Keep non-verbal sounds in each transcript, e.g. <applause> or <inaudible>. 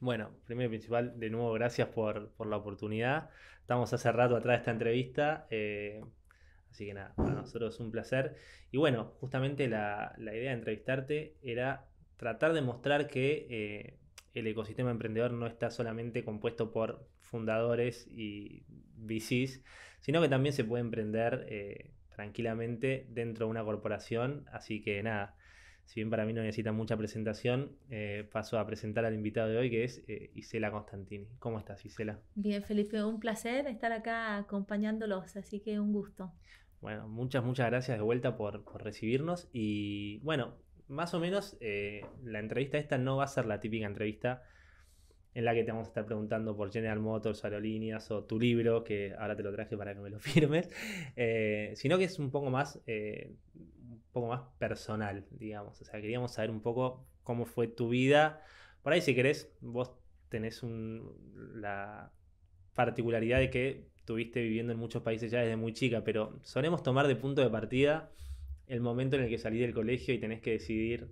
Bueno, primero y principal, de nuevo, gracias por, la oportunidad. Estamos hace rato atrás de esta entrevista, eh, así que nada, para nosotros es un placer. Y bueno, justamente la, idea de entrevistarte era tratar de mostrar que eh, el ecosistema emprendedor no está solamente compuesto por fundadores y VCs, sino que también se puede emprender eh, tranquilamente dentro de una corporación. Así que nada, si bien para mí no necesita mucha presentación, eh, paso a presentar al invitado de hoy, que es eh, Isela Constantini. ¿Cómo estás, Isela? Bien, Felipe, un placer estar acá acompañándolos, así que un gusto. Bueno, muchas, muchas gracias de vuelta por, recibirnos. Y bueno, más o menos eh, la entrevista esta no va a ser la típica entrevista en la que te vamos a estar preguntando por General Motors, aerolíneas o tu libro, que ahora te lo traje para que me lo <laughs> firmes, sino que es un poco más poco más personal, digamos. O sea, queríamos saber un poco cómo fue tu vida. Por ahí, si querés, vos tenés la particularidad de que estuviste viviendo en muchos países ya desde muy chica, pero solemos tomar de punto de partida el momento en el que salís del colegio y tenés que decidir,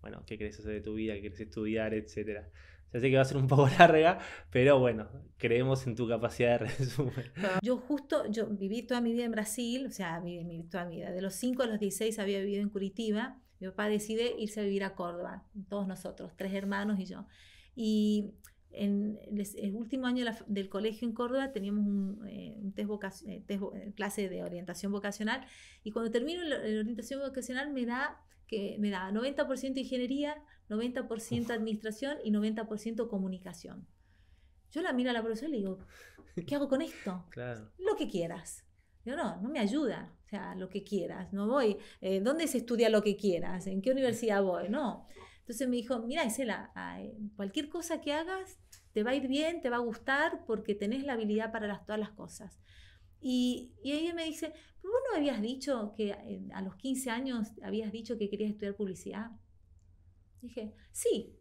bueno, qué querés hacer de tu vida, qué querés estudiar, etcétera. Ya sé que va a ser un <laughs> poco larga, pero bueno, creemos en tu capacidad de resumen. <laughs> Yo justo, yo viví toda mi vida en Brasil, o sea, viví toda mi vida. De los 5 a los 16 había vivido en Curitiba. Mi papá decide irse a vivir a Córdoba, todos nosotros, tres hermanos y yo. Y en el último año del colegio en Córdoba teníamos un, eh, eh, eh, clase de orientación vocacional y cuando termino la, orientación vocacional me da que me da 90% ingeniería, 90% administración y 90% comunicación. Yo la miro a la profesora y le digo, ¿qué hago con esto? <laughs> Lo que quieras. Yo no, no me ayuda. O sea, lo que quieras. No voy, eh, ¿dónde se estudia lo que quieras? ¿En qué universidad voy? No. Entonces me dijo, mira, Isela, cualquier cosa que hagas te va a ir bien, te va a gustar porque tenés la habilidad para las, todas las cosas. Y, ella me dice, ¿pero vos no habías dicho que eh, a los 15 años habías dicho que querías estudiar publicidad? Dije, sí.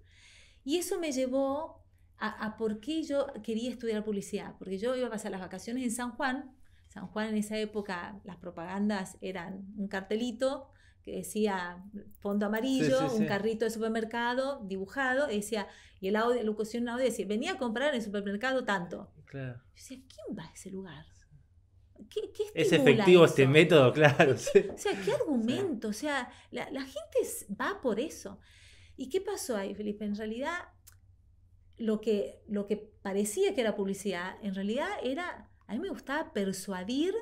Y eso me llevó a, a por qué yo quería estudiar publicidad, porque yo iba a pasar las vacaciones en San Juan. San Juan en esa época las propagandas eran un cartelito decía fondo amarillo, un carrito de supermercado dibujado, y decía, y el audio, locución audio decía, venía a comprar en el supermercado tanto. Claro. Yo decía, ¿quién va a ese lugar? ¿Qué, qué es efectivo este método, claro. o sea, ¿qué argumento? O sea, la, gente va por eso. ¿Y qué pasó ahí, Felipe? En realidad, lo que, lo que parecía que era publicidad, en realidad era, a mí me gustaba persuadir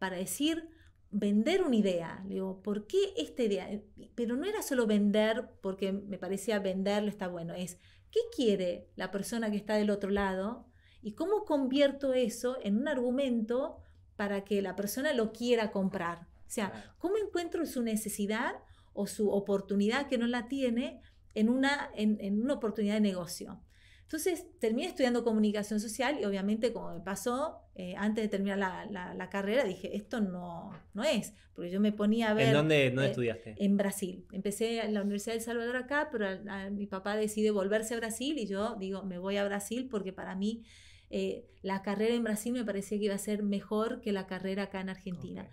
para decir, vender una idea. Le digo, ¿por qué esta idea? Eh, pero no era solo vender porque me parecía venderlo está bueno, es qué quiere la persona que está del otro lado y cómo convierto eso en un argumento para que la persona lo quiera comprar. O sea, ¿cómo encuentro su necesidad o su oportunidad que no la tiene en una, en, en una oportunidad de negocio? Entonces terminé estudiando comunicación social y obviamente como me pasó, eh, antes de terminar la, la, carrera dije, esto no, no es, porque yo me ponía a ver... ¿En dónde, no eh, estudiaste? En Brasil. Empecé en la Universidad del de Salvador acá, pero mi papá decide volverse a Brasil y yo digo, me voy a Brasil porque para mí eh, la carrera en Brasil me parecía que iba a ser mejor que la carrera acá en Argentina.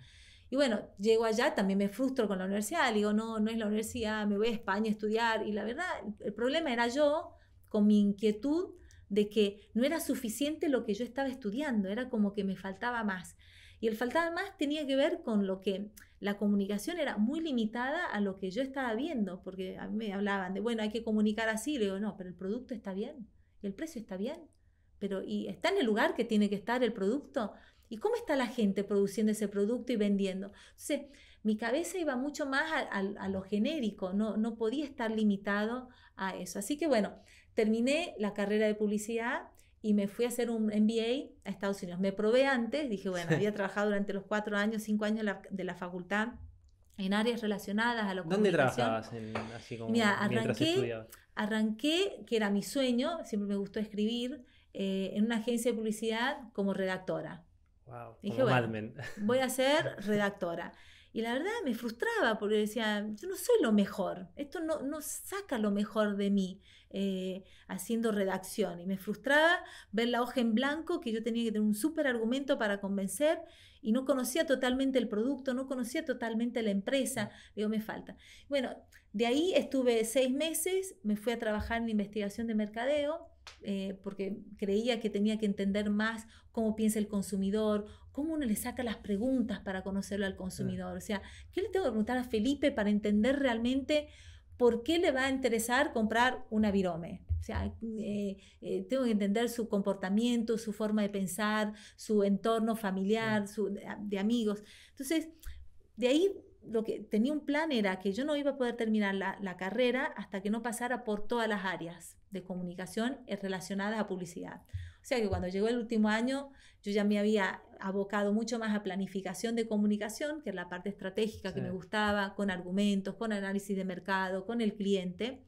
Y bueno, llego allá, también me frustro con la universidad, digo, no, no es la universidad, me voy a España a estudiar. Y la verdad, el problema era yo, con mi inquietud de que no era suficiente lo que yo estaba estudiando, era como que me faltaba más. Y el faltaba más tenía que ver con lo que la comunicación era muy limitada a lo que yo estaba viendo, porque me hablaban de, bueno, hay que comunicar así, le digo, no, pero el producto está bien, el precio está bien, pero ¿y está en el lugar que tiene que estar el producto? ¿Y cómo está la gente produciendo ese producto y vendiendo? Entonces, mi cabeza iba mucho más a, a lo genérico, no, no podía estar limitado a eso. Así que bueno, terminé la carrera de publicidad y me fui a hacer un MBA a Estados Unidos. Me probé antes, dije, bueno, había trabajado durante los cuatro años, cinco años de la facultad en áreas relacionadas a lo ¿Dónde trabajabas? En, así Mira, arranqué, arranqué, que era mi sueño, siempre me gustó escribir, eh, en una agencia de publicidad como redactora. Wow, dije, bueno, voy a ser <laughs> redactora. Y la verdad me frustraba porque decía, yo no soy lo mejor, esto no, no saca lo mejor de mí. Eh, haciendo redacción. Y me frustraba ver la hoja en blanco, que yo tenía que tener un súper argumento para convencer y no conocía totalmente el producto, no conocía totalmente la empresa. Digo, me falta. Bueno, de ahí estuve seis meses, me fui a trabajar en investigación de mercadeo. Eh, porque creía que tenía que entender más cómo piensa el consumidor, cómo uno le saca las preguntas para conocerlo al consumidor. O sea, ¿qué le tengo que preguntar a Felipe para entender realmente ¿por qué le va a interesar comprar una virome? O sea, eh, eh, tengo que entender su comportamiento, su forma de pensar, su entorno familiar, su, de, amigos. Entonces, de ahí lo que tenía un plan era que yo no iba a poder terminar la, la carrera hasta que no pasara por todas las áreas de comunicación eh, relacionadas a publicidad sea que cuando llegó el último año yo ya me había abocado mucho más a planificación de comunicación, que es la parte estratégica que me gustaba, con argumentos, con análisis de mercado, con el cliente,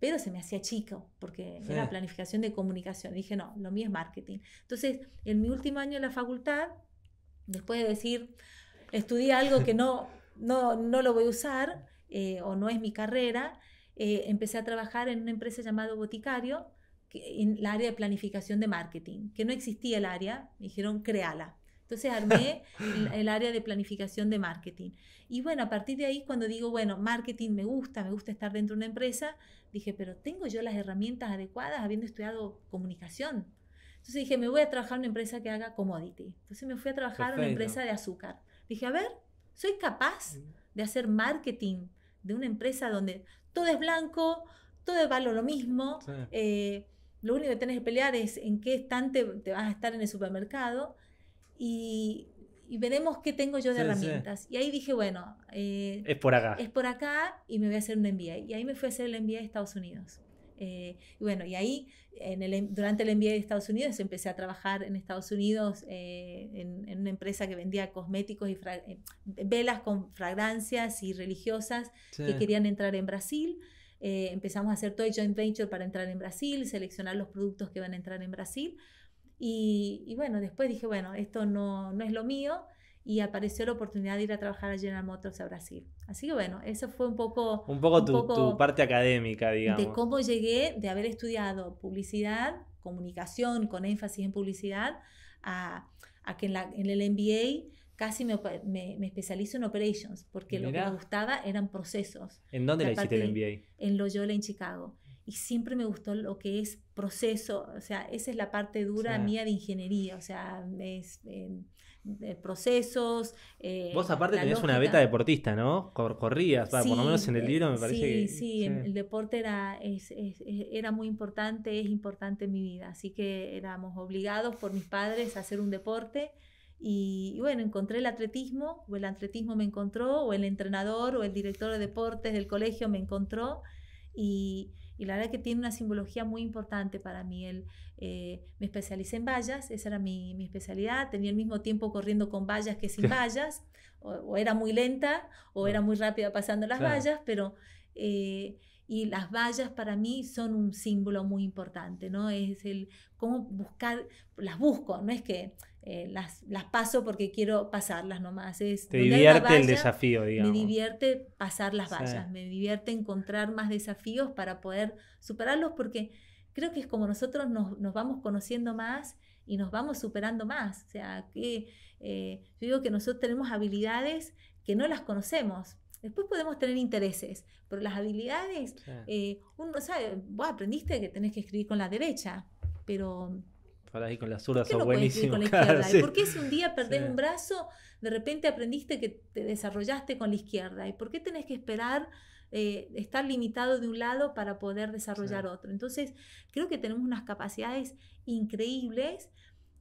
pero se me hacía chico porque era planificación de comunicación. Dije, no, lo mío es marketing. Entonces, en mi último año en la facultad, después de decir, estudié algo que no, no, no lo voy a usar eh, o no es mi carrera, eh, empecé a trabajar en una empresa llamada Boticario, en el área de planificación de marketing, que no existía el área, me dijeron, créala. Entonces armé el, área de planificación de marketing. Y bueno, a partir de ahí, cuando digo, bueno, marketing me gusta, me gusta estar dentro de una empresa, dije, pero ¿tengo yo las herramientas adecuadas habiendo estudiado comunicación? Entonces dije, me voy a trabajar en una empresa que haga commodity. Entonces me fui a trabajar en una empresa de azúcar. Dije, a ver, ¿soy capaz de hacer marketing de una empresa donde todo es blanco, todo es valor lo mismo? Eh, lo único que tenés que pelear es en qué estante te vas a estar en el supermercado y, y veremos qué tengo yo de herramientas. Y ahí dije, bueno, eh, es por acá. Es por acá y me voy a hacer un MBA. Y ahí me fui a hacer el MBA de Estados Unidos. Eh, y bueno, y ahí en el, durante el MBA de Estados Unidos empecé a trabajar en Estados Unidos eh, en, una empresa que vendía cosméticos y velas con fragancias y religiosas que querían entrar en Brasil. Eh, empezamos a hacer todo el joint venture para entrar en Brasil, seleccionar los productos que van a entrar en Brasil. Y, bueno, después dije, bueno, esto no, no es lo mío y apareció la oportunidad de ir a trabajar a General Motors a Brasil. Así que bueno, eso fue un poco... Un poco, tu, poco tu, parte académica, digamos. De cómo llegué de haber estudiado publicidad, comunicación con énfasis en publicidad, a, a que en, la, en el MBA casi me, me, especializo en operations, porque lo que me gustaba eran procesos. ¿En dónde le hiciste el MBA? En Loyola, en Chicago. Y siempre me gustó lo que es proceso, o sea, esa es la parte dura mía de ingeniería, o sea, es, eh, procesos. Eh, Vos aparte tenés una beta deportista, ¿no? corrías, por lo menos en el eh, libro me parece que... Sí, sí, el deporte era, es, era muy importante, es importante en mi vida, así que éramos obligados por mis padres a hacer un deporte y, bueno, encontré el atletismo, o el atletismo me encontró, o el entrenador, o el director de deportes del colegio me encontró. Y, la verdad que tiene una simbología muy importante para mí. El, eh, me especialicé en vallas, esa era mi, especialidad. Tenía el mismo tiempo corriendo con vallas que sin vallas. O, era muy lenta, o era muy rápida pasando las vallas, pero... Eh, y las vallas para mí son un símbolo muy importante, ¿no? Es el cómo buscar, las busco, no es que eh, las, las paso porque quiero pasarlas nomás. Es, Te divierte el desafío, digamos. Me divierte pasar las vallas, me divierte encontrar más desafíos para poder superarlos porque creo que es como nosotros nos, vamos conociendo más y nos vamos superando más. O sea, que eh, yo digo que nosotros tenemos habilidades que no las conocemos. Después podemos tener intereses, pero las habilidades, eh, uno sabe, vos aprendiste que tenés que escribir con la derecha, pero con las por qué si un día perdés un brazo, de repente aprendiste que te desarrollaste con la izquierda? ¿Y por qué tenés que esperar eh, estar limitado de un lado para poder desarrollar otro? Entonces, creo que tenemos unas capacidades increíbles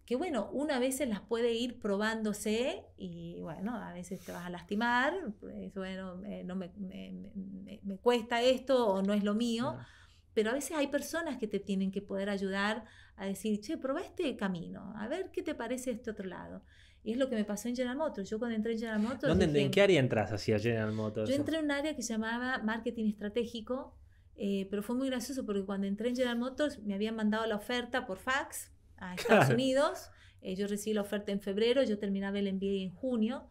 que bueno, una vez veces las puede ir probándose y bueno, a veces te vas a lastimar, pues, bueno, eh, no me, cuesta esto o no es lo mío. Pero a veces hay personas que te tienen que poder ayudar a decir, che, probá este camino, a ver qué te parece este otro lado. Y es lo que me pasó en General Motors. Yo cuando entré en General Motors... ¿Dónde, ¿En qué área entras hacia General Motors? Yo entré en un área que se llamaba marketing estratégico, eh, pero fue muy gracioso porque cuando entré en General Motors me habían mandado la oferta por fax a <laughs> Estados Unidos. Eh, yo recibí la oferta en febrero, yo terminaba el envío en junio.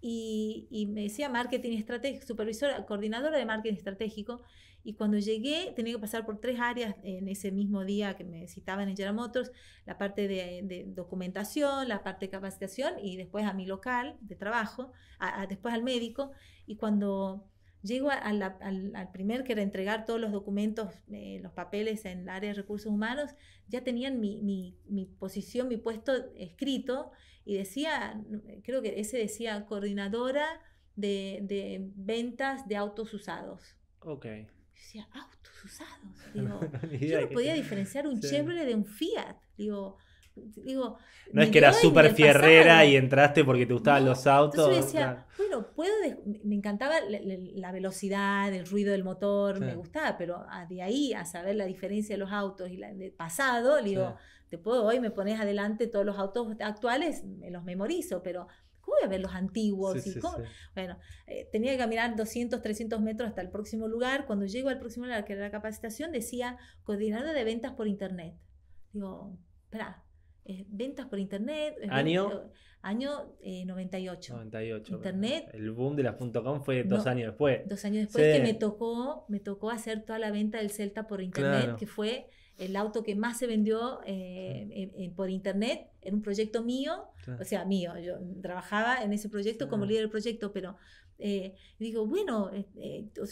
Y, me decía marketing estratégico, supervisora, coordinadora de marketing estratégico. Y cuando llegué, tenía que pasar por tres áreas en ese mismo día que me citaban en General Motors, la parte de, documentación, la parte de capacitación y después a mi local de trabajo, después al médico. Y cuando llego al, primer que era entregar todos los documentos, eh, los papeles en el área de recursos humanos, ya tenían mi, posición, mi puesto escrito y decía, mm, creo que ese decía coordinadora de, de ventas de autos usados. Ok. Yo decía, autos usados. <laughs> yo no podía diferenciar un Chevrolet de un Fiat. Digo, digo no es que era súper fierrera y entraste porque te gustaban los autos. yo decía, bueno, me encantaba la, velocidad, el ruido del motor, me gustaba, pero de ahí a saber la diferencia de los autos y la, pasado, digo, te puedo hoy me pones adelante todos los autos actuales, me los memorizo, pero voy a ver los antiguos? ¿Y Bueno, eh, tenía que caminar 200, 300 metros hasta el próximo lugar. Cuando llego al próximo lugar, que era la capacitación, decía coordinador de ventas por internet. Digo, espera, eh, ventas por internet. ¿Año? Eh, año 98. Internet. El boom de las .com fue dos años después. Dos años después que me tocó, me tocó hacer toda la venta del Celta por internet, que fue el auto que más se vendió eh, eh, eh, por internet era un proyecto mío, o sea, mío, yo trabajaba en ese proyecto como líder del proyecto, pero digo, bueno,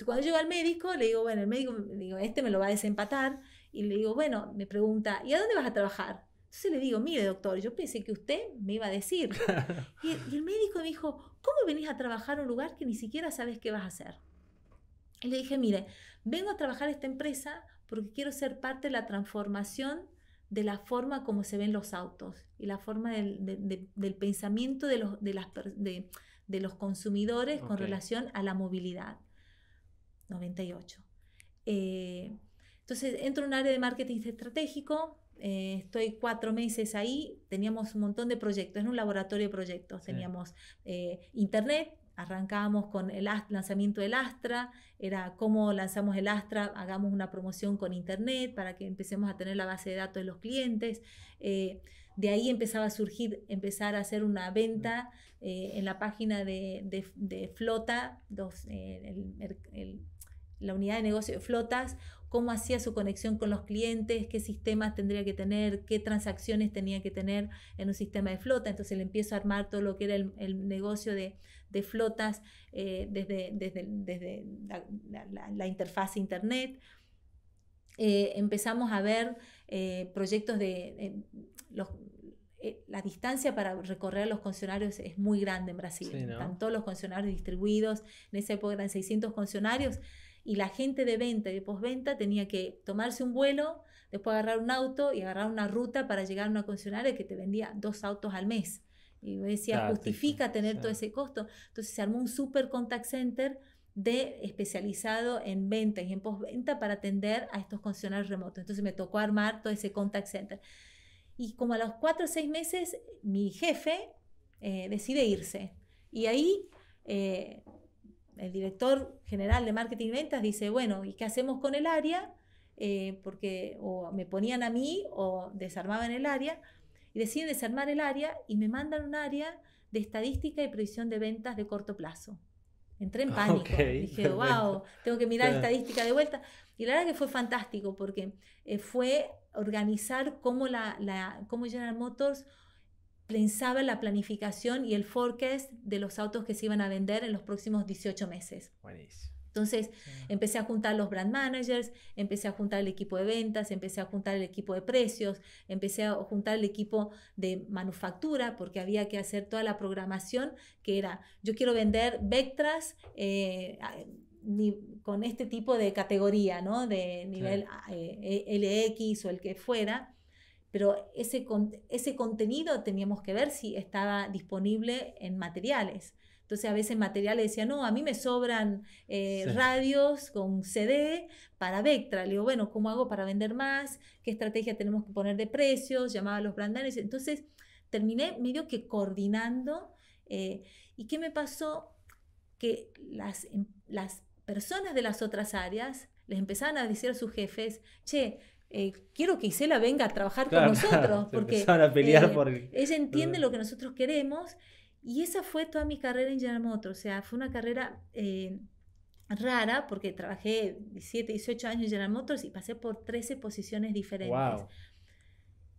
cuando llego al médico, le digo, bueno, el médico, digo, este me lo va a desempatar, y le digo, bueno, me pregunta, ¿y a dónde vas a trabajar? Entonces le digo, mire doctor, yo pensé que usted me iba a decir. <laughs> y, el, médico me dijo, ¿cómo venís a trabajar a un lugar que ni siquiera sabes qué vas a hacer? Y le dije, mire, vengo a trabajar a esta empresa porque quiero ser parte de la transformación de la forma como se ven los autos y la forma del, del pensamiento de los, de las, de, los consumidores con relación a la movilidad. 98. Eh, entonces entro en un área de marketing estratégico, eh, estoy cuatro meses ahí, teníamos un montón de proyectos, en un laboratorio de proyectos, teníamos eh, internet, arrancábamos con el lanzamiento del Astra, era cómo lanzamos el Astra, hagamos una promoción con Internet para que empecemos a tener la base de datos de los clientes. Eh, de ahí empezaba a surgir, empezar a hacer una venta eh, en la página de, Flota, dos, eh, la unidad de negocio de Flotas, cómo hacía su conexión con los clientes, qué sistemas tendría que tener, qué transacciones tenía que tener en un sistema de flota. Entonces le empiezo a armar todo lo que era el negocio de de flotas eh, desde, desde, la, interfaz Internet. Eh, empezamos a ver eh, proyectos de... la distancia para recorrer los concesionarios es muy grande en Brasil. tanto todos los concesionarios distribuidos. En esa época eran 600 concesionarios y la gente de venta y de postventa tenía que tomarse un vuelo, después agarrar un auto y agarrar una ruta para llegar a una concesionaria que te vendía dos autos al mes. Y decía justifica tener todo ese costo. Entonces se armó un super contact center de especializado en venta y en postventa para atender a estos concesionarios remotos. Entonces me tocó armar todo ese contact center. Y como a los cuatro o seis meses, mi jefe eh, decide irse. Y ahí eh, el director general de marketing y ventas dice, bueno, ¿y qué hacemos con el área? Eh, porque o me ponían a mí o desarmaban el área y deciden desarmar el área y me mandan un área de estadística y previsión de ventas de corto plazo. Entré en <laughs> pánico, dije, wow, <laughs> tengo que mirar estadística de vuelta. Y la verdad que fue fantástico porque eh, fue organizar cómo, la, cómo General Motors pensaba la planificación y el forecast de los autos que se iban a vender en los próximos 18 meses. Buenísimo. Entonces empecé a juntar los brand managers, empecé a juntar el equipo de ventas, empecé a juntar el equipo de precios, empecé a juntar el equipo de manufactura porque había que hacer toda la programación que era, yo quiero vender Vectras eh, con este tipo de categoría, ¿no? De nivel LX eh, e, o el que fuera pero ese, ese contenido teníamos que ver si estaba disponible en materiales. Entonces a veces materiales le decía, no, a mí me sobran eh, radios con CD para Vectra. Le digo, bueno, ¿cómo hago para vender más? ¿Qué estrategia tenemos que poner de precios? Llamaba a los brandanes. Entonces terminé medio que coordinando. Eh, ¿Y qué me pasó? Que las, em, las personas de las otras áreas les empezaban a decir a sus jefes, che, eh, quiero que Isela venga a trabajar con <laughs> nosotros, porque ella entiende lo que nosotros queremos y esa fue toda mi carrera en General Motors, o sea, fue una carrera eh, rara porque trabajé 17, 18 años en General Motors y pasé por 13 posiciones diferentes.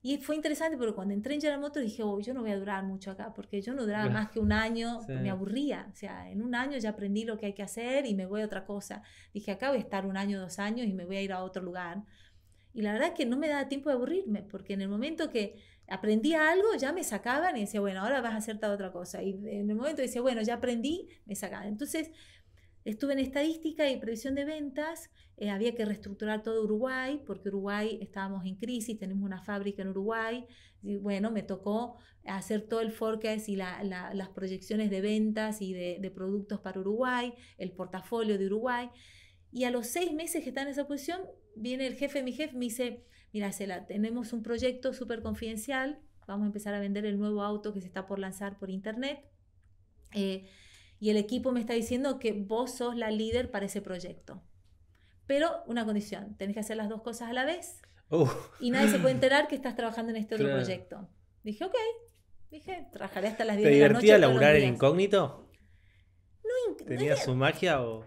Y fue interesante porque cuando entré en General Motors dije, oh, yo no voy a durar mucho acá, porque yo no duraba más que un <laughs> año, me aburría. O sea, en un año ya aprendí lo que hay que hacer y me voy a otra cosa. Dije, acá voy a estar un año, dos años y me voy a ir a otro lugar. Y la verdad es que no me daba tiempo de aburrirme, porque en el momento que Aprendí algo, ya me sacaban y decía, bueno, ahora vas a hacer otra cosa. Y en el momento decía, bueno, ya aprendí, me sacaban. Entonces, estuve en estadística y previsión de ventas, eh, había que reestructurar todo Uruguay, porque Uruguay estábamos en crisis, tenemos una fábrica en Uruguay, y bueno, me tocó hacer todo el forecast y las proyecciones de ventas y de, de productos para Uruguay, el portafolio de Uruguay. Y a los seis meses que estaba en esa posición, viene el jefe, mi jefe, me dice, mira, Cela, tenemos un proyecto súper confidencial, vamos a empezar a vender el nuevo auto que se está por lanzar por internet. Eh, y el equipo me está diciendo que vos sos la líder para ese proyecto. Pero una condición, tenés que hacer las dos cosas a la vez. Y nadie se puede <laughs> enterar que estás trabajando en este otro proyecto. Dije, ok. Dije, trabajaré hasta las 10 de la noche. ¿Te divertía laburar el incógnito? No, ¿Tenía su magia o...?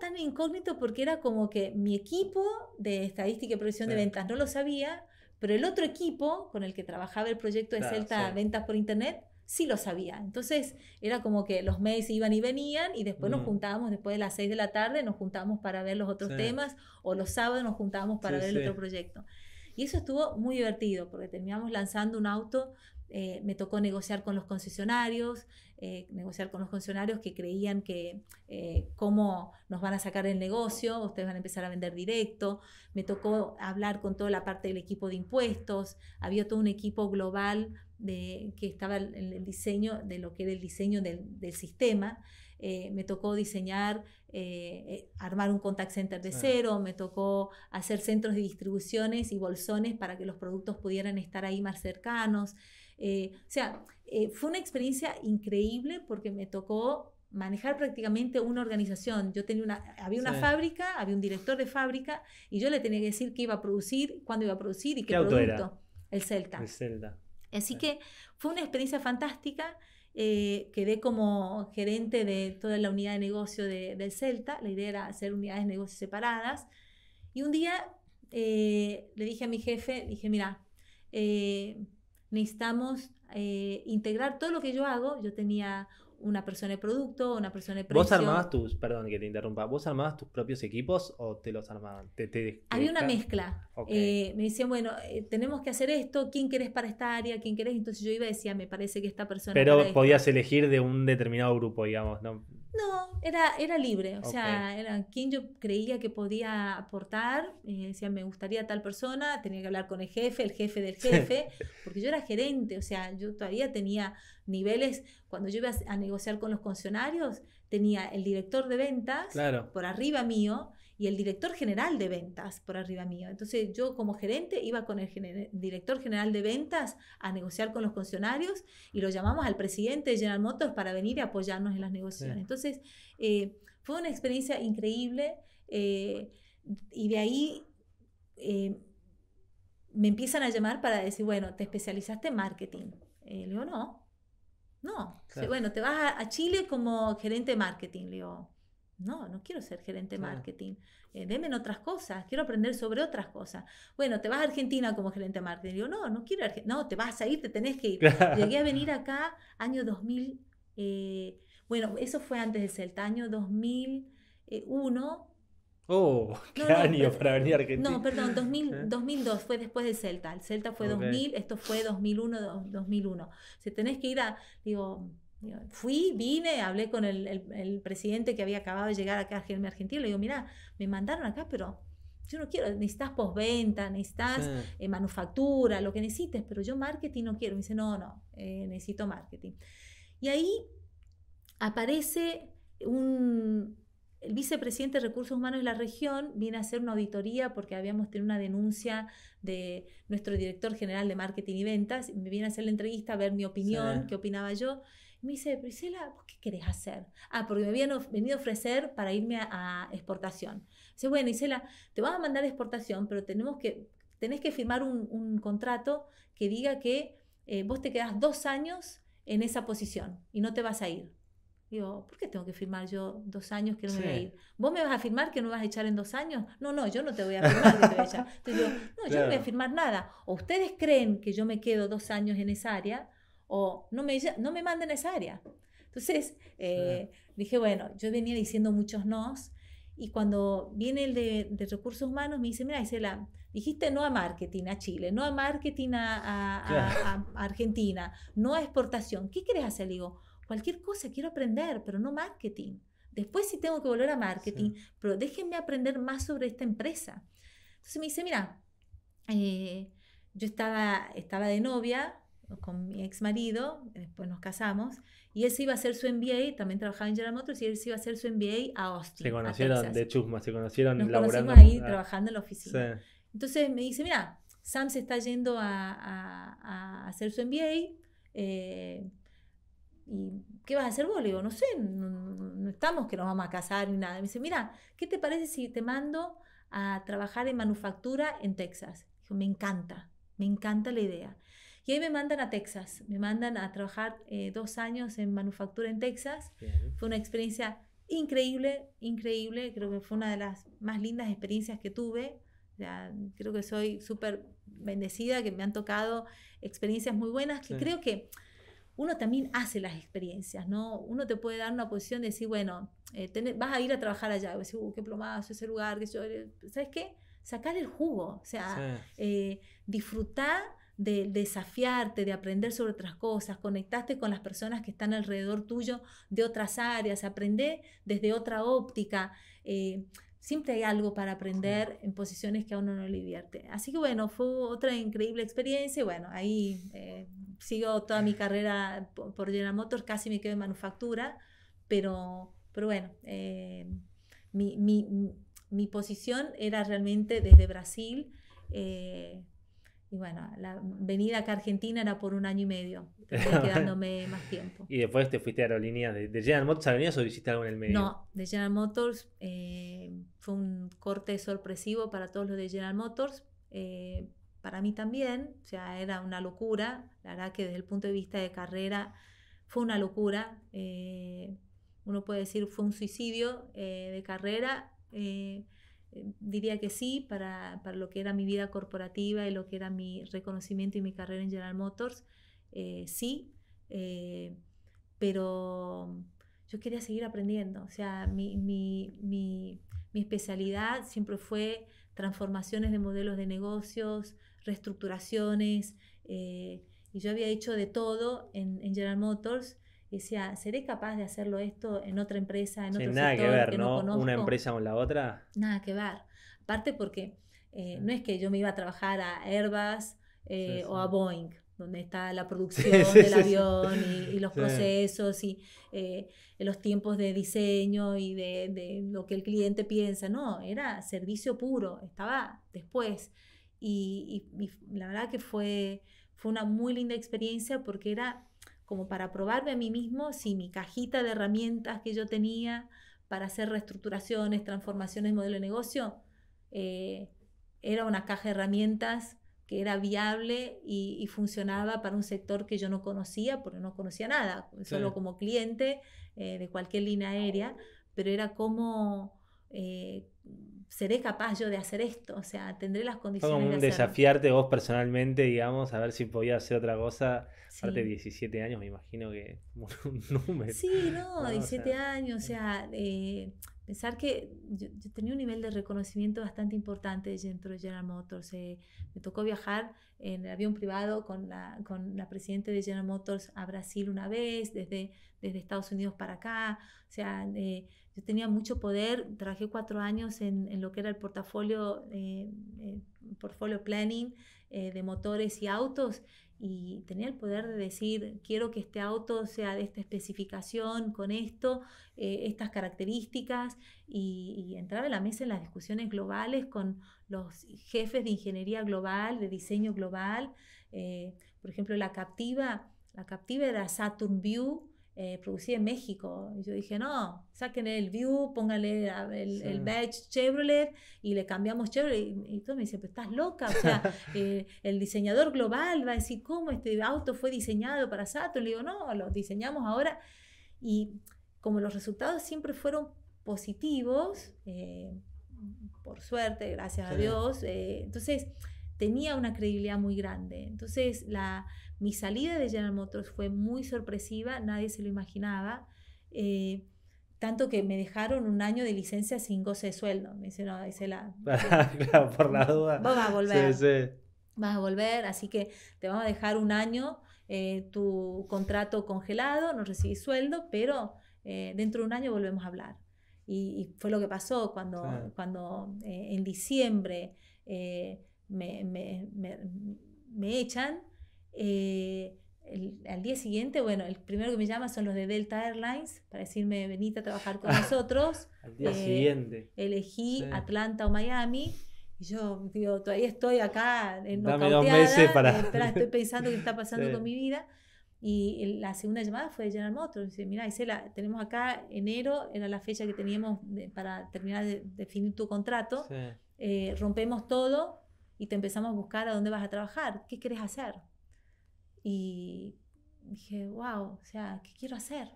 tan incógnito porque era como que mi equipo de estadística y producción de ventas no lo sabía, pero el otro equipo con el que trabajaba el proyecto de Celta Ventas por Internet sí lo sabía. Entonces era como que los meses iban y venían y después nos juntábamos, después de las 6 de la tarde nos juntábamos para ver los otros temas o los sábados nos juntábamos para ver el otro proyecto. Y eso estuvo muy divertido porque terminamos lanzando un auto eh, me tocó negociar con los concesionarios, eh, negociar con los concesionarios que creían que eh, cómo nos van a sacar el negocio, ustedes van a empezar a vender directo, me tocó hablar con toda la parte del equipo de impuestos, había todo un equipo global que estaba en el, diseño de lo que era el diseño del sistema, me tocó diseñar, armar un contact center de cero, me tocó hacer centros de distribuciones y bolsones para que los productos pudieran estar ahí más cercanos. Eh, o sea, eh, fue una experiencia increíble porque me tocó manejar prácticamente una organización. Yo tenía una, había una fábrica, había un director de fábrica y yo le tenía que decir qué iba a producir, cuándo iba a producir y qué, producto. El Celta. El Celta. Así que fue una experiencia fantástica. Eh, quedé como gerente de toda la unidad de negocio de, del Celta. La idea era hacer unidades de negocio separadas. Y un día le dije a mi jefe, dije, mira, eh, necesitamos eh, integrar todo lo que yo hago. Yo tenía una persona de producto, una persona de producción. ¿Vos armabas tus, perdón que te interrumpa, vos armabas tus propios equipos o te los armaban? Había una mezcla. Eh, me decían, bueno, eh, tenemos que hacer esto, ¿quién querés para esta área? ¿Quién querés? Entonces yo iba y decía, me parece que esta persona. Pero podías elegir de un determinado grupo, digamos, ¿no? No, era, era libre, o sea, era quien yo creía que podía aportar, eh, decía, me gustaría tal persona, tenía que hablar con el jefe, el jefe del jefe, porque yo era gerente, o sea, yo todavía tenía niveles, cuando yo iba a negociar con los concesionarios, tenía el director de ventas por arriba mío y el director general de ventas por arriba mío. Entonces yo como gerente iba con el director general de ventas a negociar con los concesionarios y lo llamamos al presidente de General Motors para venir a apoyarnos en las negociaciones. Entonces eh, fue una experiencia increíble eh, y de ahí... Eh, me empiezan a llamar para decir, bueno, te especializaste en marketing. le digo, no, no, bueno, te vas a, Chile como gerente de marketing. Le digo, no, no quiero ser gerente de marketing. Eh, deme otras cosas, quiero aprender sobre otras cosas. Bueno, te vas a Argentina como gerente de marketing. Le digo, no, no quiero, no, te vas a ir, te tenés que ir. <laughs> Llegué a venir acá año 2000, eh, bueno, eso fue antes del CELTA, año 2001 Oh, <laughs> qué año para venir a Argentina. No, perdón, 2002 ¿Eh? fue después del Celta. El Celta fue 2000, esto fue 2001, 2001. O tenés que ir a, digo, fui, vine, hablé con el, presidente que había acabado de llegar acá a Argentina. Le digo, mira, me mandaron acá, pero yo no quiero, necesitas postventa, necesitas eh, manufactura, lo que necesites, pero yo marketing no quiero. Me dice, no, no, eh, necesito marketing. Y ahí aparece un, el vicepresidente de Recursos Humanos de la región viene a hacer una auditoría porque habíamos tenido una denuncia de nuestro director general de marketing y ventas. Me viene a hacer la entrevista, a ver mi opinión, qué opinaba yo. me dice, Priscila, qué querés hacer? Ah, porque me habían venido a ofrecer para irme a, exportación. Dice, bueno, Isela, te vas a mandar a exportación, pero tenemos que, tenés que firmar un, contrato que diga que eh, vos te quedás dos años en esa posición y no te vas a ir. Digo, ¿por qué tengo que firmar yo dos años que no me voy a ir? ¿Vos me vas a firmar que no vas a echar en dos años? No, no, yo no te voy a firmar voy a Entonces yo no, yo no voy a firmar nada. O ustedes creen que yo me quedo dos años en esa área, o no me, no me manden a esa área. Entonces eh, dije, bueno, yo venía diciendo muchos no y cuando viene el de, recursos humanos, me dice, mira, Isela, dijiste no a marketing a Chile, no a marketing a, Argentina, no a exportación. ¿Qué querés hacer? Le digo, cualquier cosa, quiero aprender, pero no marketing. Después sí tengo que volver a marketing, pero déjenme aprender más sobre esta empresa. Entonces me dice, mira, eh, yo estaba, estaba de novia con mi ex marido, después nos casamos, y él se iba a hacer su MBA, también trabajaba en General Motors, y él se iba a hacer su MBA a Austin. Se conocieron de chusma, se conocieron nos laburando. ahí trabajando en la oficina. Entonces me dice, mira, Sam se está yendo a, a, a hacer su MBA, eh, ¿y qué vas a hacer vos? Le digo, no sé, no, estamos que nos vamos a casar ni nada. me dice, mira, ¿qué te parece si te mando a trabajar en manufactura en Texas? Dijo, me encanta, me encanta la idea. Y ahí me mandan a Texas, me mandan a trabajar eh, dos años en manufactura en Texas. Fue una experiencia increíble, increíble, creo que fue una de las más lindas experiencias que tuve. creo que soy súper bendecida, que me han tocado experiencias muy buenas, que creo que uno también hace las experiencias, ¿no? Uno te puede dar una posición de decir, bueno, eh, vas a ir a trabajar allá, y decir, uh, qué plomazo ese lugar, eh, ¿sabes qué? Sacar el jugo, o sea, eh, disfrutar de desafiarte, de aprender sobre otras cosas, conectaste con las personas que están alrededor tuyo de otras áreas, aprender desde otra óptica siempre hay algo para aprender en posiciones que a uno no le divierte. Así que bueno, fue otra increíble experiencia bueno, ahí eh, sigo toda mi carrera por, General Motors, casi me quedo en manufactura, pero, pero bueno, eh, mi, posición era realmente desde Brasil. Eh, y bueno, la venida acá a Argentina era por un año y medio, <laughs> quedándome más tiempo. ¿Y después te fuiste a aerolíneas de, General Motors aerolíneas o hiciste algo en el medio? No, de General Motors eh, fue un corte sorpresivo para todos los de General Motors, eh, para mí también, o sea, era una locura, la verdad que desde el punto de vista de carrera fue una locura, eh, uno puede decir fue un suicidio de carrera. Eh, diría que sí para, para, lo que era mi vida corporativa y lo que era mi reconocimiento y mi carrera en General Motors, eh, sí, eh, pero yo quería seguir aprendiendo, o sea, mi, mi, mi, mi, especialidad siempre fue transformaciones de modelos de negocios, reestructuraciones, y yo había hecho de todo en, en General Motors y decía, ¿seré capaz de hacerlo esto en otra empresa, en otro nada sector que ver, ¿no? Conozco? Una empresa con la otra. Nada que ver. Aparte porque eh, no es que yo me iba a trabajar a Airbus eh, o a Boeing, donde está la <laughs> producción del avión y, los procesos y eh, los tiempos de diseño y de, lo que el cliente piensa. No, era servicio puro, estaba después. Y, y, la verdad que fue, fue una muy linda experiencia porque era como para probarme a mí mismo si mi cajita de herramientas que yo tenía para hacer reestructuraciones, transformaciones, modelo de negocio, eh, era una caja de herramientas que era viable y, funcionaba para un sector que yo no conocía, porque no conocía nada, solo como cliente eh, de cualquier línea aérea, pero era como eh, seré capaz yo de hacer esto, o sea, tendré las condiciones. Fue como un desafiarte vos personalmente, digamos, a ver si podía hacer otra cosa. aparte de 17 años, me imagino que <laughs> un número. Sí, no, 17 años, o eh. sea, eh, pensar que yo, tenía un nivel de reconocimiento bastante importante dentro de General Motors. Eh, me tocó viajar en avión privado con la, con la presidenta de General Motors a Brasil una vez, desde, desde Estados Unidos para acá. O sea, eh, yo tenía mucho poder. Trabajé cuatro años en, en lo que era el portafolio, eh, eh planning de motores y autos y tenía el poder de decir, quiero que este auto sea de esta especificación, con esto, eh, estas características, y, entrar a la mesa en las discusiones globales con los jefes de ingeniería global, de diseño global. Eh, por ejemplo, la captiva, la captiva era Saturn View, eh, en México. Y yo dije, no, saquen el View, póngale el, el, badge Chevrolet y le cambiamos Chevrolet. Y, todo me dice, pero estás loca. O sea, <laughs> eh, el diseñador global va a decir, ¿cómo este auto fue diseñado para Saturn? Le digo, no, lo diseñamos ahora. Y como los resultados siempre fueron positivos, eh, por suerte, gracias a Dios, eh, entonces tenía una credibilidad muy grande. Entonces, la, mi salida de General Motors fue muy sorpresiva, nadie se lo imaginaba. Eh, tanto que me dejaron un año de licencia sin goce de sueldo. Me dice, no, dice la... <laughs> claro, por la duda. vas a volver. Sí, sí. Vas a volver, así que te vamos a dejar un año eh, tu contrato congelado, no recibís sueldo, pero eh, dentro de un año volvemos a hablar. Y, fue lo que pasó cuando, cuando en diciembre me, me, me, echan, eh, el, al día siguiente, bueno, el primero que me llama son los de Delta Airlines para decirme, venite a trabajar con <laughs> nosotros. al día eh, siguiente. Elegí Atlanta o Miami. Y yo digo, todavía estoy acá en eh, Dame dos meses para... estoy <laughs> pensando qué está pasando con mi vida. Y la segunda llamada fue de General Motors. Dice, mira, Isela, tenemos acá enero, era la fecha que teníamos para terminar de definir tu contrato. rompemos todo y te empezamos a buscar a dónde vas a trabajar. ¿Qué querés hacer? Y dije, wow, o sea, ¿qué quiero hacer?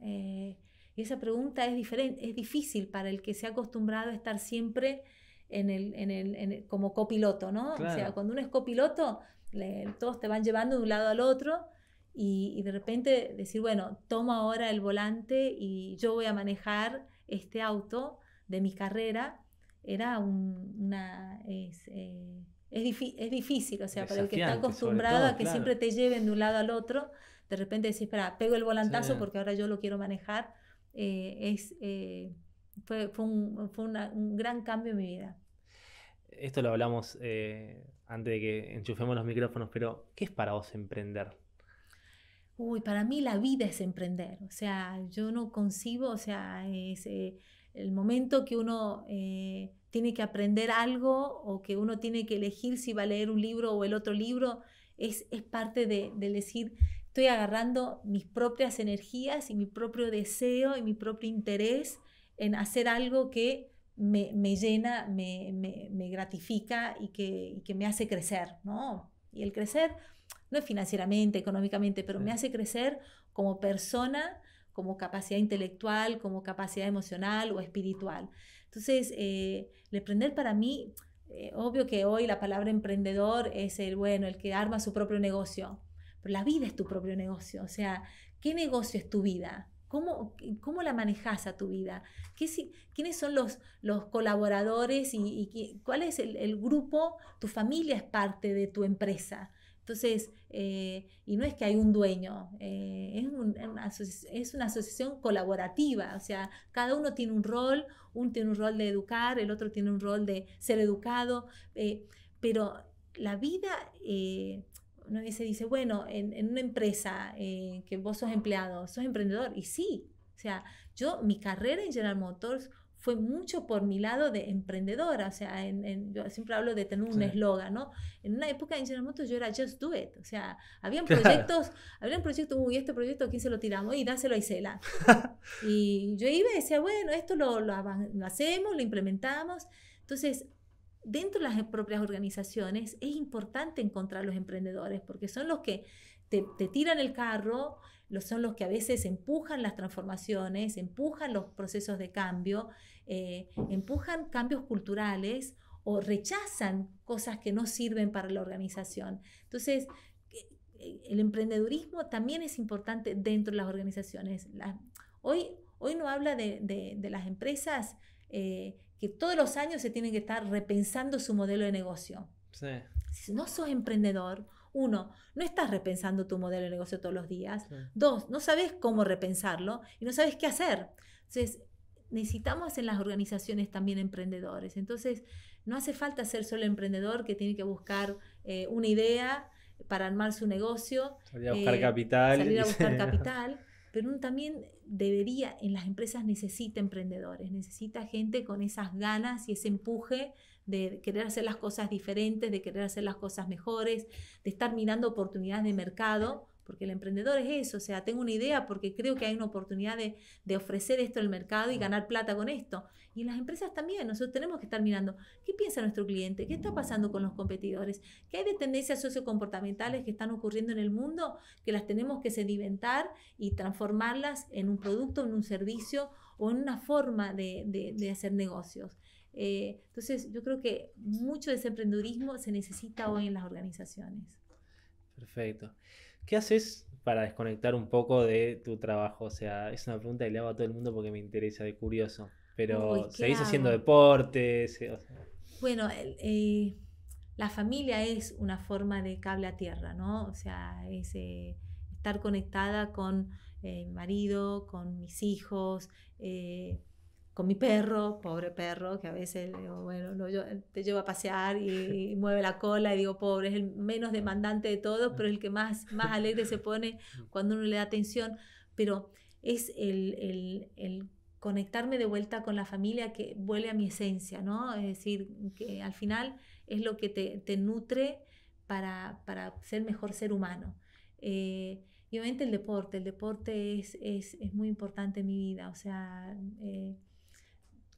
Eh, y esa pregunta es, diferente, es difícil para el que se ha acostumbrado a estar siempre en el, en el, como copiloto, ¿no? O sea, cuando uno es copiloto, todos te van llevando de un lado al otro y, de repente decir, bueno, toma ahora el volante y yo voy a manejar este auto de mi carrera, era una... Eh, es, difícil, o sea, para el que está acostumbrado a que siempre te lleven de un lado al otro, de repente decís, espera, pego el volantazo porque ahora yo lo quiero manejar, eh, es, eh, fue, fue, un, gran cambio en mi vida. Esto lo hablamos eh, antes de que enchufemos los micrófonos, pero ¿qué es para vos emprender? Uy, para mí la vida es emprender, o sea, yo no concibo, o sea, es el momento que uno tiene que aprender algo o que uno tiene que elegir si va a leer un libro o el otro libro, es, parte de, decir, estoy agarrando mis propias energías y mi propio deseo y mi propio interés en hacer algo que me, llena, me, gratifica y que, me hace crecer, ¿no? Y el crecer no es financieramente, económicamente, pero me hace crecer como persona, como capacidad intelectual, como capacidad emocional o espiritual. Entonces, eh, emprender para mí, eh, obvio que hoy la palabra emprendedor es el bueno, el que arma su propio negocio, pero la vida es tu propio negocio, o sea, ¿qué negocio es tu vida? ¿Cómo, ¿Cómo, la manejas a tu vida? ¿Quiénes son los, los colaboradores y, cuál es el, el, grupo? Tu familia es parte de tu empresa. Entonces, eh, y no es que hay un dueño, eh, es, un, es, una asociación colaborativa, o sea, cada uno tiene un rol, uno tiene un rol de educar, el otro tiene un rol de ser educado, eh, pero la vida, uno se dice, bueno, en, en una empresa que vos sos empleado, sos emprendedor, y sí, o sea, yo, mi carrera en General Motors fue mucho por mi lado de emprendedora, o sea, en, yo siempre hablo de tener un eslogan, ¿no? En una época de Motos yo era just do it, o sea, habían proyectos, habían proyectos, uy, este proyecto aquí se lo tiramos y dáselo a Isela. <laughs> y yo iba y decía, bueno, esto lo, hacemos, lo implementamos. Entonces, dentro de las e, propias organizaciones es importante encontrar los emprendedores porque son los que te, te, tiran el carro, son los que a veces empujan las transformaciones, empujan los procesos de cambio eh, empujan cambios culturales o rechazan cosas que no sirven para la organización. Entonces, eh, el emprendedurismo también es importante dentro de las organizaciones. La, hoy, hoy no habla de, las empresas eh, que todos los años se tienen que estar repensando su modelo de negocio. Si no sos emprendedor, uno, no estás repensando tu modelo de negocio todos los días. Dos, no sabes cómo repensarlo y no sabes qué hacer. Entonces, necesitamos en las organizaciones también emprendedores. Entonces, no hace falta ser solo emprendedor que tiene que buscar eh, una idea para armar su negocio. Salir a buscar eh, capital. Salir a buscar <laughs> capital. Pero también debería, en las empresas necesita emprendedores, necesita gente con esas ganas y ese empuje de querer hacer las cosas diferentes, de querer hacer las cosas mejores, de estar mirando oportunidades de mercado porque el emprendedor es eso, o sea, tengo una idea porque creo que hay una oportunidad de, ofrecer esto al mercado y ganar plata con esto. Y las empresas también, nosotros tenemos que estar mirando qué piensa nuestro cliente, qué está pasando con los competidores, qué hay de tendencias sociocomportamentales que están ocurriendo en el mundo, que las tenemos que sedimentar y transformarlas en un producto, en un servicio o en una forma de, hacer negocios. Eh, entonces, yo creo que mucho de ese emprendedurismo se necesita hoy en las organizaciones. Perfecto. ¿Qué haces para desconectar un poco de tu trabajo? O sea, es una pregunta que le hago a todo el mundo porque me interesa, de curioso. Pero seguís haciendo deportes. Eh, bueno, eh, la familia es una forma de cable a tierra, ¿no? O sea, es eh, estar conectada con mi marido, con mis hijos con mi perro, pobre perro, que a veces bueno, te llevo a pasear y, mueve la cola y digo, pobre, es el menos demandante de todos, pero es el que más, más alegre se pone <laughs> cuando uno le da atención. Pero es el, conectarme de vuelta con la familia que vuelve a mi esencia, ¿no? Es decir, que al final es lo que te, nutre para, para, ser mejor ser humano. Eh, y obviamente el deporte, el deporte es, es, muy importante en mi vida, o sea... Eh,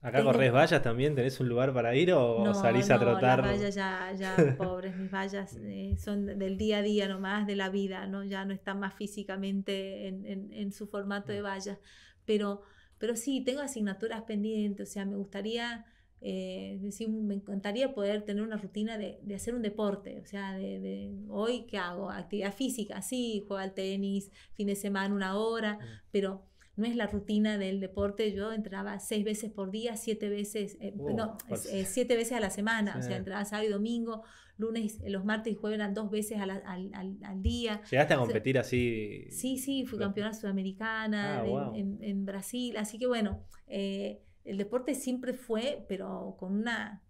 ¿Acá corres vallas también? ¿Tenés un lugar para ir o salís a no, trotar? no. vallas ya, <laughs> pobres, mis vallas eh, son del día a día nomás, de la vida, ¿no? ya no están más físicamente en, su formato de mm. vallas. Pero, pero sí, tengo asignaturas pendientes, o sea, me gustaría, eh, decir, me encantaría poder tener una rutina de, hacer un deporte, o sea, de, de, hoy, ¿qué hago? Actividad física, sí, juego al tenis, fin de semana, una hora, mm. pero no es la rutina del deporte, yo entraba seis veces por día, siete veces, eh, oh, no, pues eh, siete veces a la semana, o sea, entraba sábado y domingo, lunes, eh, los martes y jueves dos veces al, al, día. ¿Llegaste a competir así? Sí, sí, fui campeona sudamericana ah, en, Brasil, así que bueno, el deporte siempre fue, pero con una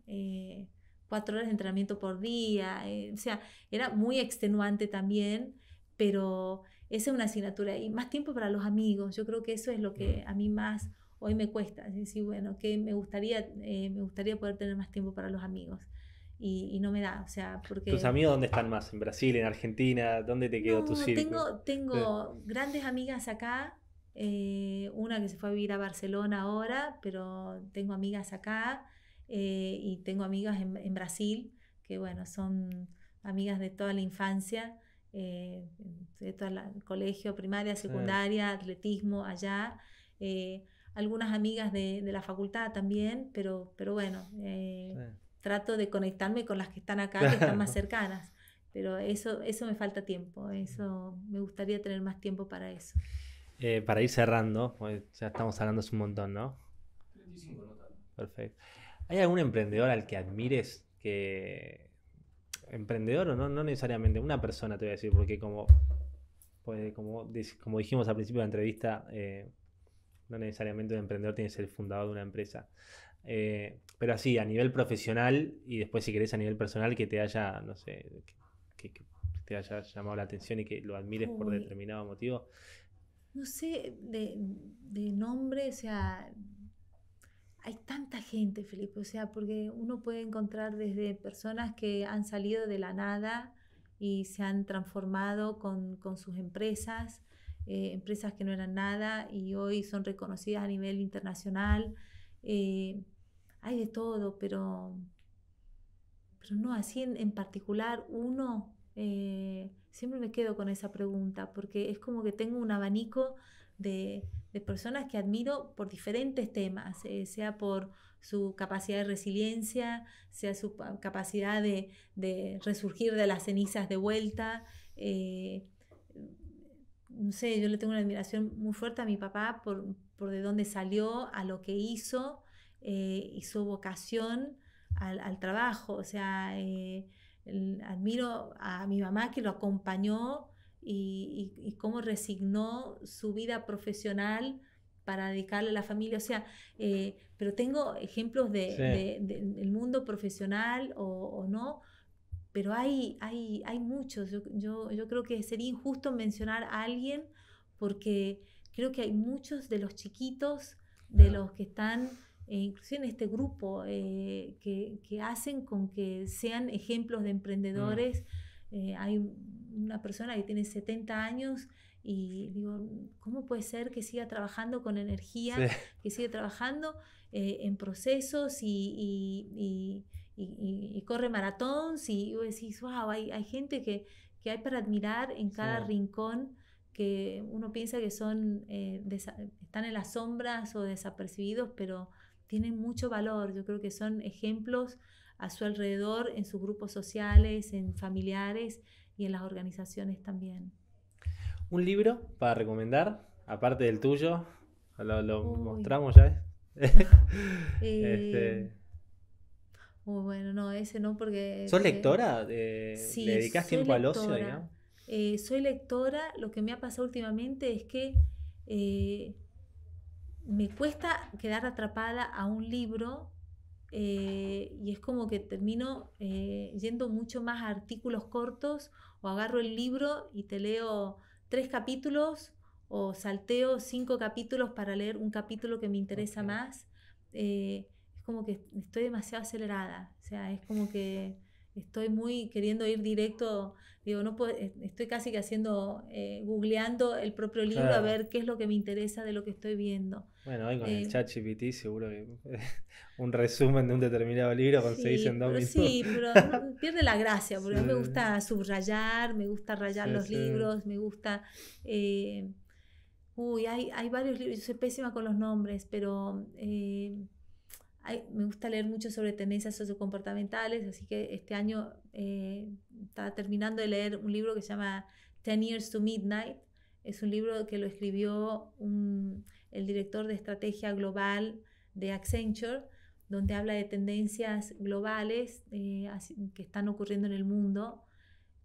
cuatro horas de entrenamiento por día, o sea, era muy extenuante también, pero esa es una asignatura. Y más tiempo para los amigos. Yo creo que eso es lo que a mí más hoy me cuesta. Es decir, bueno, que me gustaría, eh, me gustaría poder tener más tiempo para los amigos. Y, no me da, o sea, porque... ¿Tus amigos dónde están más? ¿En Brasil, en Argentina? ¿Dónde te quedó tu Tengo, eh. grandes amigas acá, eh, una que se fue a vivir a Barcelona ahora, pero tengo amigas acá y tengo amigas en, Brasil, que bueno, son amigas de toda la infancia eh, al colegio, primaria, secundaria, atletismo allá. Eh, algunas amigas de, de, la facultad también, pero, pero bueno, eh, trato de conectarme con las que están acá, que están más cercanas. Pero eso, eso me falta tiempo, eso me gustaría tener más tiempo para eso. Eh, para ir cerrando, pues ya estamos hablando hace un montón, ¿no? 35, Perfecto. ¿Hay algún emprendedor al que admires que, emprendedor o no, no necesariamente una persona, te voy a decir, porque como, pues, como, como dijimos al principio de la entrevista, eh, no necesariamente un emprendedor tiene que ser el fundador de una empresa. Eh, pero así, a nivel profesional y después si querés a nivel personal que te haya, no sé, que, te haya llamado la atención y que lo admires por determinado motivo. No sé, de, de nombre, o sea, hay tanta gente, Felipe, o sea, porque uno puede encontrar desde personas que han salido de la nada y se han transformado con, sus empresas, eh, empresas que no eran nada y hoy son reconocidas a nivel internacional. Eh, hay de todo, pero, pero no, así en, particular uno, eh, siempre me quedo con esa pregunta, porque es como que tengo un abanico de, personas que admiro por diferentes temas, eh, sea por su capacidad de resiliencia, sea su capacidad de, resurgir de las cenizas de vuelta. Eh, no sé, yo le tengo una admiración muy fuerte a mi papá por, de dónde salió, a lo que hizo eh, y su vocación al, trabajo. O sea, admiro a mi mamá que lo acompañó y, cómo resignó su vida profesional para dedicarle a la familia. O sea, eh, pero tengo ejemplos de, del mundo profesional o, no, pero hay, hay, hay muchos. Yo, yo, creo que sería injusto mencionar a alguien porque creo que hay muchos de los chiquitos, de los que están, incluso eh, inclusive en este grupo, eh, que, que, hacen con que sean ejemplos de mm. emprendedores. hay una persona que tiene 70 años y digo, ¿cómo puede ser que siga trabajando con energía, que sigue trabajando eh, en procesos y, corre maratón Y decís, wow, hay, gente que, hay para admirar en cada rincón que uno piensa que son, eh, están en las sombras o desapercibidos, pero tienen mucho valor. Yo creo que son ejemplos a su alrededor, en sus grupos sociales, en familiares, y en las organizaciones también. ¿Un libro para recomendar? Aparte del tuyo, lo, mostramos ya. ¿eh? <laughs> Eh, este... bueno, no, ese no porque... ¿Sos lectora? Eh, sí, ¿Le dedicas tiempo al ocio? soy lectora, lo que me ha pasado últimamente es que me cuesta quedar atrapada a un libro eh, y es como que termino eh, yendo mucho más a artículos cortos o agarro el libro y te leo tres capítulos o salteo cinco capítulos para leer un capítulo que me interesa más. Eh, es como que estoy demasiado acelerada, o sea, es como que estoy muy queriendo ir directo, digo, no eh, estoy casi que haciendo, eh, googleando el propio libro a ver qué es lo que me interesa de lo que estoy viendo. Bueno, hoy con el eh, chat GPT seguro que <laughs> un resumen de un determinado libro con seis en dos Sí, pero <laughs> pierde la gracia, porque me gusta subrayar, me gusta rayar los libros, me gusta... uy, hay, hay varios libros, yo soy pésima con los nombres, pero... Eh, me gusta leer mucho sobre tendencias sociocomportamentales, así que este año eh, estaba terminando de leer un libro que se llama Ten Years to Midnight. Es un libro que lo escribió el director de estrategia global de Accenture, donde habla de tendencias globales eh, que están ocurriendo en el mundo,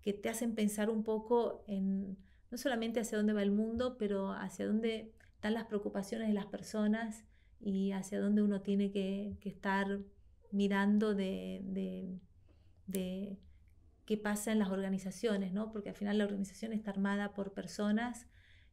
que te hacen pensar un poco en no solamente hacia dónde va el mundo, pero hacia dónde están las preocupaciones de las personas y hacia dónde uno tiene que, estar mirando de, qué pasa en las organizaciones, ¿no? Porque al final la organización está armada por personas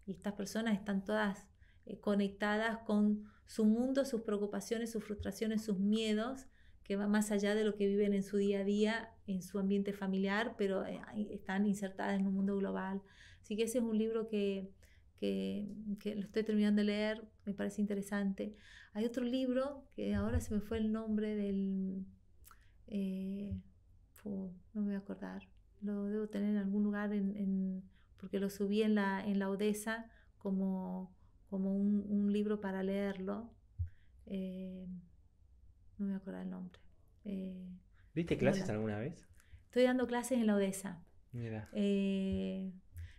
y estas personas están todas eh, conectadas con su mundo, sus preocupaciones, sus frustraciones, sus miedos, que va más allá de lo que viven en su día a día, en su ambiente familiar, pero eh, están insertadas en un mundo global. Así que ese es un libro que, que, lo estoy terminando de leer, me parece interesante. Hay otro libro que ahora se me fue el nombre del... Eh, no me voy a acordar, lo debo tener en algún lugar porque lo subí en la, en la Odessa como, como un, libro para leerlo. Eh, no me acuerdo el nombre. Eh, ¿Viste clases alguna vez? Estoy dando clases en la Odessa. Mira. Eh,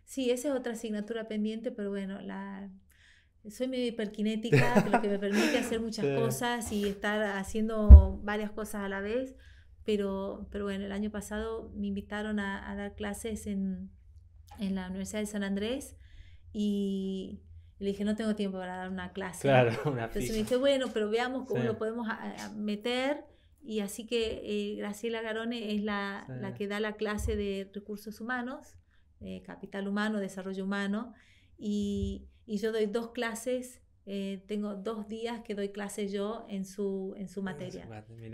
Sí, esa es otra asignatura pendiente, pero bueno, la, soy medio hiperkinética, lo que me permite hacer <laughs> muchas cosas y estar haciendo varias cosas a la vez. Pero, pero bueno, el año pasado me invitaron a, dar clases en, la Universidad de San Andrés y le dije, no tengo tiempo para dar una clase. Claro, <laughs> una Entonces me dije, bueno, pero veamos cómo lo podemos meter. Y así que eh, Graciela Garone es la, la, que da la clase de recursos humanos eh, capital humano, desarrollo humano, y, y yo doy dos clases, eh, tengo dos días que doy clases yo en su, en su materia.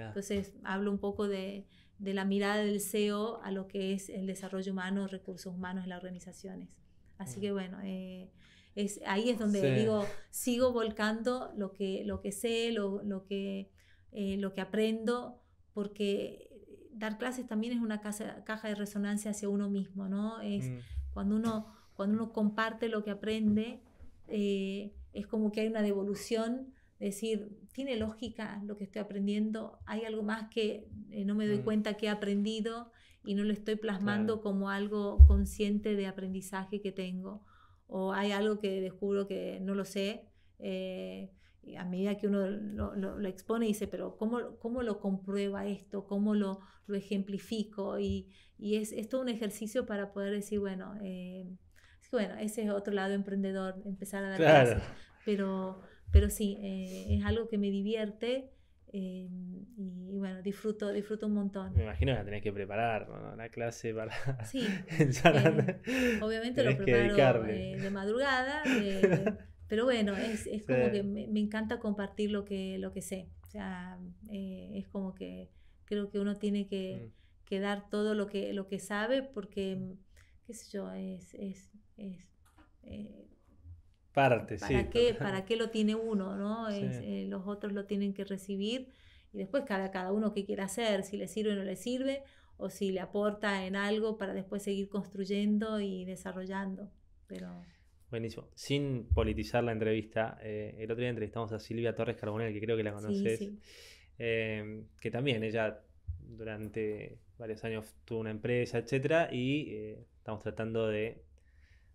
Entonces hablo un poco de, de la mirada del CEO a lo que es el desarrollo humano, recursos humanos en las organizaciones. Así que mm. bueno, eh, es, ahí es donde digo, sigo volcando lo que, lo que sé, lo, lo que, lo que aprendo, porque dar clases también es una caja de resonancia hacia uno mismo, ¿no? Es mm. cuando, uno, cuando uno comparte lo que aprende, eh, es como que hay una devolución, decir, tiene lógica lo que estoy aprendiendo, hay algo más que eh, no me doy mm. cuenta que he aprendido y no lo estoy plasmando como algo consciente de aprendizaje que tengo, o hay algo que descubro que no lo sé. Eh, a medida que uno lo, lo, expone, dice, pero ¿cómo, ¿cómo, lo comprueba esto? ¿Cómo lo, lo ejemplifico? Y, es, todo un ejercicio para poder decir, bueno, eh, bueno, ese es otro lado emprendedor, empezar a dar clases. Pero, pero sí, eh, es algo que me divierte. Eh, y, bueno, disfruto, disfruto un montón. Me imagino que tenés que preparar ¿no? la clase para... Sí, <laughs> obviamente lo preparo de madrugada, pero bueno, es, como que me, encanta compartir lo que, lo que sé. O sea, eh, es como que creo que uno tiene mm. que, dar todo lo que, lo que sabe porque, mm. qué sé yo, es... es, es Parte, eh, ¿para sí. Qué, <laughs> ¿Para qué lo tiene uno? ¿no? Eh, los otros lo tienen que recibir y después cada, cada uno qué quiere hacer, si le sirve o no le sirve, o si le aporta en algo para después seguir construyendo y desarrollando. Pero... Buenísimo. Sin politizar la entrevista, eh, el otro día entrevistamos a Silvia Torres Carbonel, que creo que la conoces, em, que también ella durante varios años tuvo una empresa, etcétera, y eh, estamos tratando de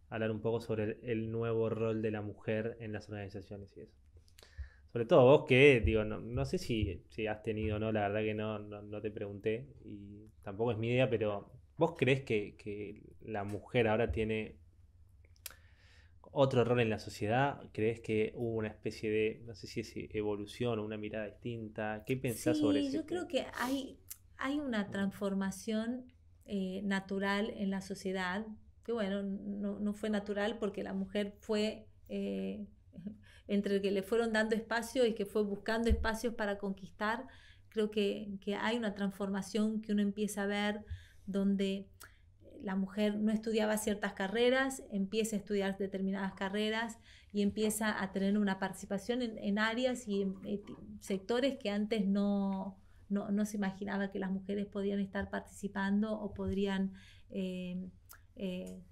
hablar un poco sobre el, nuevo rol de la mujer en las organizaciones y eso. Sobre todo vos que, digo, no, sé si, si, has tenido o no, la verdad que no, no, te pregunté y tampoco es mi idea, pero ¿vos crees que, que la mujer ahora tiene otro rol en la sociedad? ¿Crees que hubo una especie de, no sé si es evolución o una mirada distinta? ¿Qué pensás sobre eso? Yo creo que hay, hay una transformación eh, natural en la sociedad, que bueno, no, fue natural porque la mujer fue... Eh, <laughs> entre que le fueron dando espacio y que fue buscando espacios para conquistar, creo que, que hay una transformación que uno empieza a ver donde la mujer no estudiaba ciertas carreras, empieza a estudiar determinadas carreras y empieza a tener una participación en, áreas y en, eh, sectores que antes no, se imaginaba que las mujeres podían estar participando o podrían eh, eh,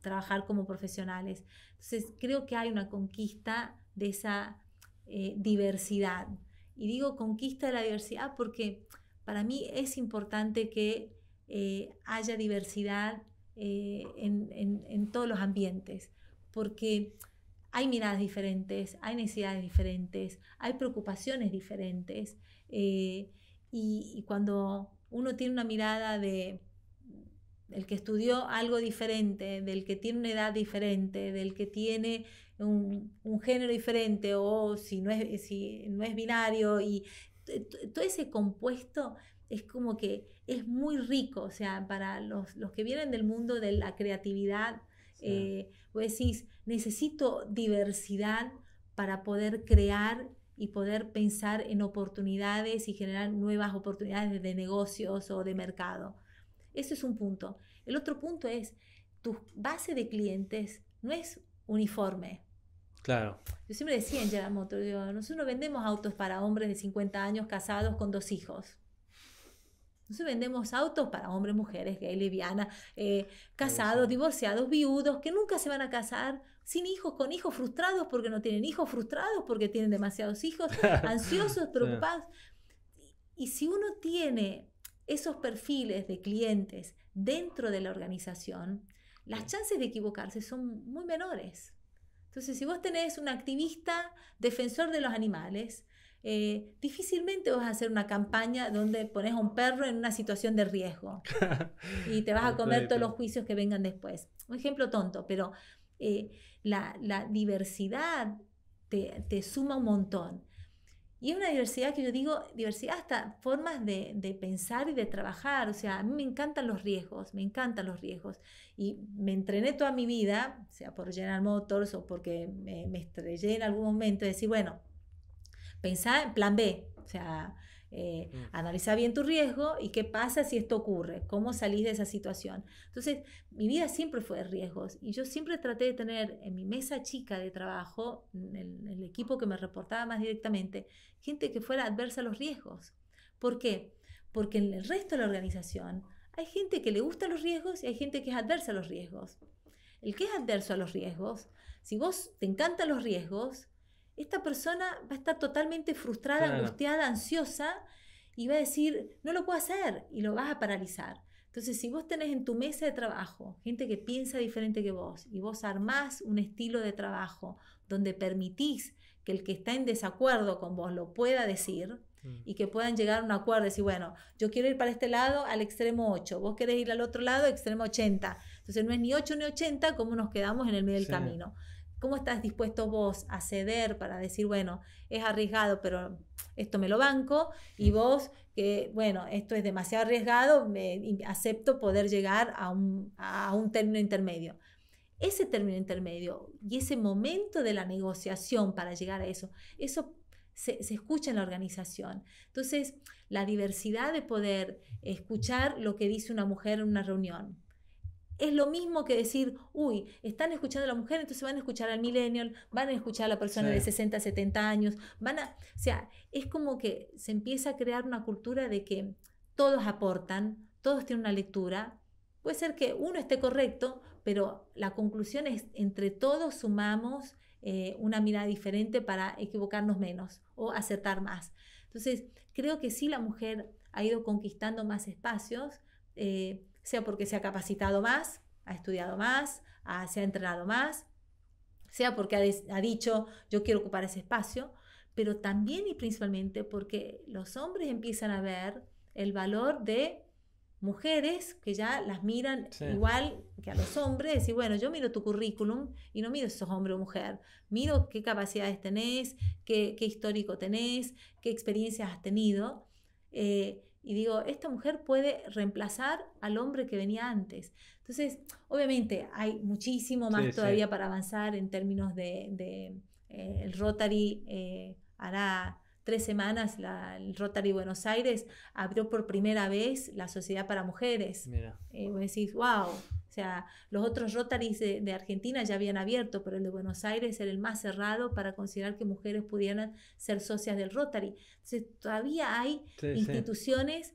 trabajar como profesionales. Entonces, creo que hay una conquista de esa diversidad. Y digo conquista de la diversidad porque para mí es importante que eh, haya diversidad eh, en, todos los ambientes, porque hay miradas diferentes, hay necesidades diferentes, hay preocupaciones diferentes, eh, y, cuando uno tiene una mirada de el que estudió algo diferente, del que tiene una edad diferente, del que tiene un, género diferente o si no es, si no es binario y todo ese compuesto es como que es muy rico, o sea, para los, los que vienen del mundo de la creatividad, eh, vos decís, necesito diversidad para poder crear y poder pensar en oportunidades y generar nuevas oportunidades de negocios o de mercado. Eso es un punto. El otro punto es, tu base de clientes no es uniforme. Claro. Yo siempre decía en Yamamoto, nosotros no vendemos autos para hombres de 50 años casados con dos hijos. Entonces vendemos autos para hombres, mujeres, gay, lesbianas, eh, casados, divorciados, viudos, que nunca se van a casar, sin hijos, con hijos frustrados porque no tienen hijos, frustrados porque tienen demasiados hijos, <laughs> ansiosos, preocupados. y si uno tiene esos perfiles de clientes dentro de la organización, las chances de equivocarse son muy menores. Entonces, si vos tenés un activista defensor de los animales, eh, difícilmente vas a hacer una campaña donde pones a un perro en una situación de riesgo <laughs> y te vas a comer todos los juicios que vengan después. Un ejemplo tonto, pero eh, la, la, diversidad te, te, suma un montón. Y es una diversidad que yo digo, diversidad hasta formas de, de, pensar y de trabajar. O sea, a mí me encantan los riesgos, me encantan los riesgos. Y me entrené toda mi vida, sea por General Motors o porque me, me estrellé en algún momento, de decir, bueno, Pensá en plan B, o sea, eh, mm. analiza bien tu riesgo y qué pasa si esto ocurre, cómo salís de esa situación. Entonces, mi vida siempre fue de riesgos y yo siempre traté de tener en mi mesa chica de trabajo, en el, en el equipo que me reportaba más directamente, gente que fuera adversa a los riesgos. ¿Por qué? Porque en el resto de la organización hay gente que le gusta los riesgos y hay gente que es adversa a los riesgos. El que es adverso a los riesgos, si vos te encantan los riesgos, esta persona va a estar totalmente frustrada, angustiada, ansiosa y va a decir, no lo puedo hacer y lo vas a paralizar. Entonces, si vos tenés en tu mesa de trabajo gente que piensa diferente que vos y vos armás un estilo de trabajo donde permitís que el que está en desacuerdo con vos lo pueda decir mm. y que puedan llegar a un acuerdo y decir, bueno, yo quiero ir para este lado al extremo 8, vos querés ir al otro lado, extremo 80. Entonces, no es ni 8 ni 80 como nos quedamos en el medio del camino. ¿Cómo estás dispuesto vos a ceder para decir, bueno, es arriesgado, pero esto me lo banco? Y vos, que, bueno, esto es demasiado arriesgado, me, acepto poder llegar a un, término intermedio. Ese término intermedio y ese momento de la negociación para llegar a eso, eso se, se, escucha en la organización. Entonces, la diversidad de poder escuchar lo que dice una mujer en una reunión, es lo mismo que decir, uy, están escuchando a la mujer, entonces van a escuchar al millennial, van a escuchar a la persona de 60, 70 años, van a... O sea, es como que se empieza a crear una cultura de que todos aportan, todos tienen una lectura. Puede ser que uno esté correcto, pero la conclusión es, entre todos sumamos eh, una mirada diferente para equivocarnos menos o acertar más. Entonces, creo que sí la mujer ha ido conquistando más espacios. Eh, sea porque se ha capacitado más, ha estudiado más, se ha entrenado más, sea porque ha, dicho yo quiero ocupar ese espacio, pero también y principalmente porque los hombres empiezan a ver el valor de mujeres que ya las miran igual que a los hombres y bueno, yo miro tu currículum y no miro si sos hombre o mujer, miro qué capacidades tenés, qué, histórico tenés, qué experiencias has tenido. Eh, y digo, esta mujer puede reemplazar al hombre que venía antes. Entonces, obviamente hay muchísimo más todavía para avanzar en términos de, eh, el Rotary eh, hará tres semanas el Rotary Buenos Aires abrió por primera vez la Sociedad para Mujeres. Mira. Eh, vos decís, wow, sea, los otros Rotaries de, Argentina ya habían abierto, pero el de Buenos Aires era el más cerrado para considerar que mujeres pudieran ser socias del Rotary. Entonces, todavía hay instituciones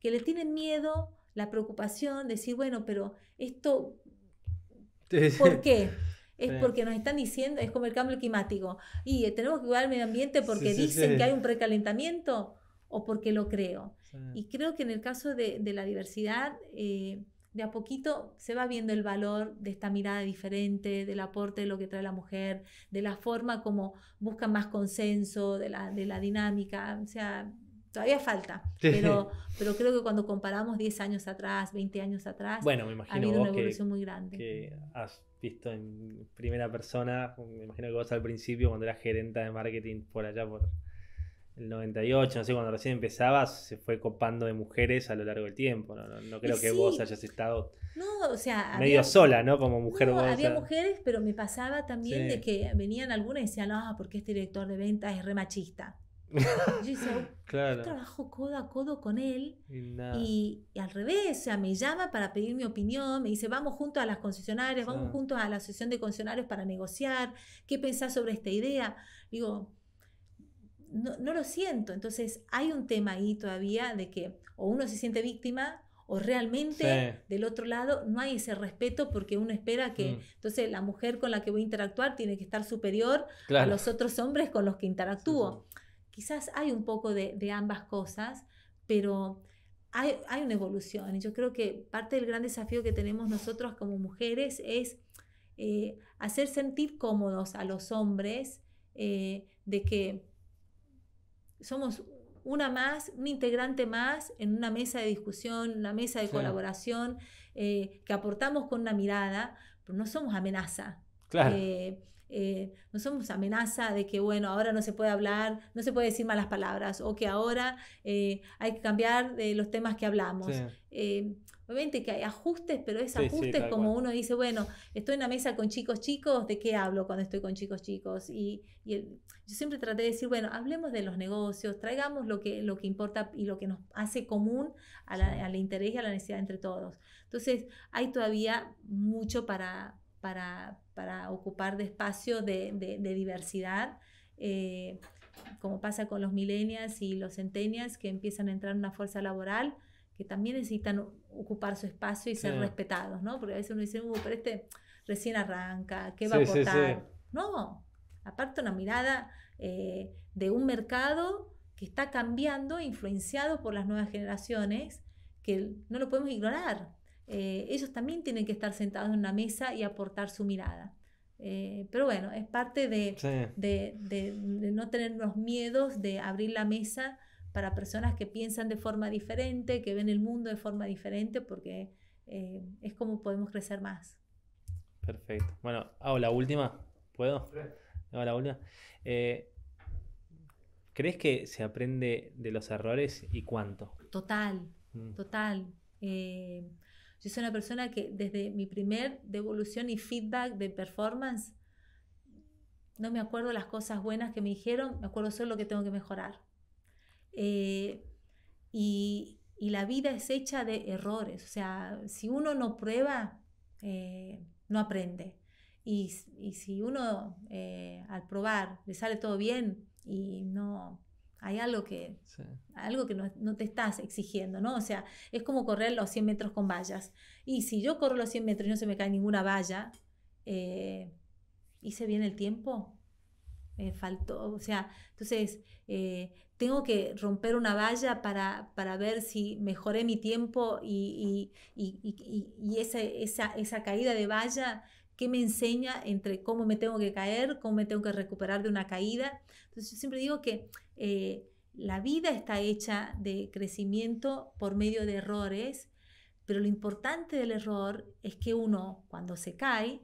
que le tienen miedo, la preocupación, de decir, bueno, pero esto, ¿por qué? es porque nos están diciendo, es como el cambio climático, y eh, tenemos que cuidar el medio ambiente porque dicen que hay un precalentamiento o porque lo creo. Y creo que en el caso de, la diversidad, eh, de a poquito se va viendo el valor de esta mirada diferente, del aporte de lo que trae la mujer, de la forma como busca más consenso, de la, dinámica, o sea, todavía falta, pero, pero creo que cuando comparamos 10 años atrás, 20 años atrás, bueno, me imagino ha habido una evolución muy grande. Que has visto en primera persona, me imagino que vos al principio cuando eras gerenta de marketing por allá, por el 98, no sé, cuando recién empezabas, se fue copando de mujeres a lo largo del tiempo. No, creo que vos hayas estado sea, medio sola, ¿no? Como mujer. No, había mujeres, pero me pasaba también de que venían algunas y decían, ah, porque este director de ventas es re machista. <laughs> yo, oh, trabajo codo a codo con él y, al revés, o sea, me llama para pedir mi opinión, me dice, vamos juntos a las concesionarias, vamos juntos a la asociación de concesionarios para negociar, ¿qué pensás sobre esta idea? Digo, no, lo siento. Entonces hay un tema ahí todavía de que o uno se siente víctima o realmente del otro lado no hay ese respeto porque uno espera que mm. entonces la mujer con la que voy a interactuar tiene que estar superior a los otros hombres con los que interactúo. Quizás hay un poco de, ambas cosas, pero hay, una evolución. Y yo creo que parte del gran desafío que tenemos nosotros como mujeres es eh, hacer sentir cómodos a los hombres eh, de que somos una más, un integrante más en una mesa de discusión, una mesa de colaboración, eh, que aportamos con una mirada, pero no somos amenaza. Claro. Eh, eh, no somos amenaza de que, bueno, ahora no se puede hablar, no se puede decir malas palabras, o que ahora hay que cambiar los temas que hablamos. Obviamente que hay ajustes, pero es ajustes como uno dice, bueno, estoy en la mesa con chicos chicos, ¿de qué hablo cuando estoy con chicos chicos? Y, yo siempre traté de decir, bueno, hablemos de los negocios, traigamos lo que, lo que importa y lo que nos hace común al interés y a la necesidad entre todos. Entonces, hay todavía mucho para, para, para ocupar de espacio de, diversidad. Eh, como pasa con los millennials y los centenias que empiezan a entrar en una fuerza laboral, que también necesitan ocupar su espacio y ser respetados, ¿no? Porque a veces uno dice, uh, pero este recién arranca, ¿qué va a aportar? no, aparte una mirada eh, de un mercado que está cambiando, influenciado por las nuevas generaciones, que no lo podemos ignorar. Eh, ellos también tienen que estar sentados en una mesa y aportar su mirada. Eh, pero bueno, es parte de, de, no tener los miedos de abrir la mesa para personas que piensan de forma diferente, que ven el mundo de forma diferente, porque eh, es como podemos crecer más. Perfecto. Bueno, hago la última. ¿Puedo? Hago la última. Eh, ¿Crees que se aprende de los errores y cuánto? Total, mm. total. Eh, yo soy una persona que desde mi primer devolución y feedback de performance, no me acuerdo las cosas buenas que me dijeron, me acuerdo solo lo que tengo que mejorar. Eh, y, la vida es hecha de errores. O sea, si uno no prueba, eh, no aprende. Y, si uno eh, al probar le sale todo bien y no hay algo que, algo que no, te estás exigiendo, ¿no? O sea, es como correr los 100 metros con vallas. Y si yo corro los 100 metros y no se me cae ninguna valla, hice bien el tiempo, ¿me faltó, o sea, entonces eh, tengo que romper una valla para, para ver si mejoré mi tiempo y, esa, esa, caída de valla, ¿qué me enseña entre cómo me tengo que caer, cómo me tengo que recuperar de una caída? Entonces yo siempre digo que eh, la vida está hecha de crecimiento por medio de errores, pero lo importante del error es que uno cuando se cae,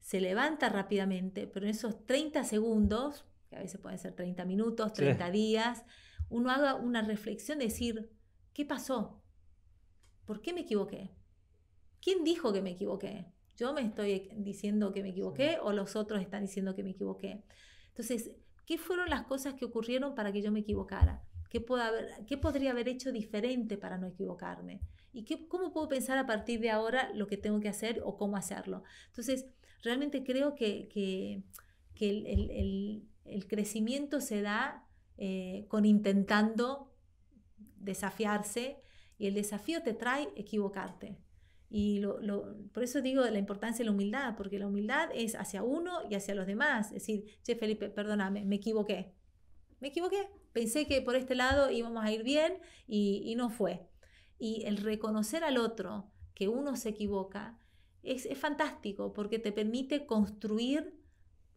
se levanta rápidamente, pero en esos 30 segundos que a veces pueden ser 30 minutos, 30 días, uno haga una reflexión decir, ¿qué pasó? ¿Por qué me equivoqué? ¿Quién dijo que me equivoqué? ¿Yo me estoy diciendo que me equivoqué o los otros están diciendo que me equivoqué? Entonces, ¿qué fueron las cosas que ocurrieron para que yo me equivocara? ¿Qué, puedo haber, qué podría haber hecho diferente para no equivocarme? ¿Y qué, cómo puedo pensar a partir de ahora lo que tengo que hacer o cómo hacerlo? Entonces, realmente creo que, que que el, crecimiento se da eh, con intentando desafiarse y el desafío te trae equivocarte. Y por eso digo la importancia de la humildad, porque la humildad es hacia uno y hacia los demás. Es decir, che, Felipe, perdóname, me equivoqué. Me equivoqué. Pensé que por este lado íbamos a ir bien y, no fue. Y el reconocer al otro que uno se equivoca es, es fantástico porque te permite construir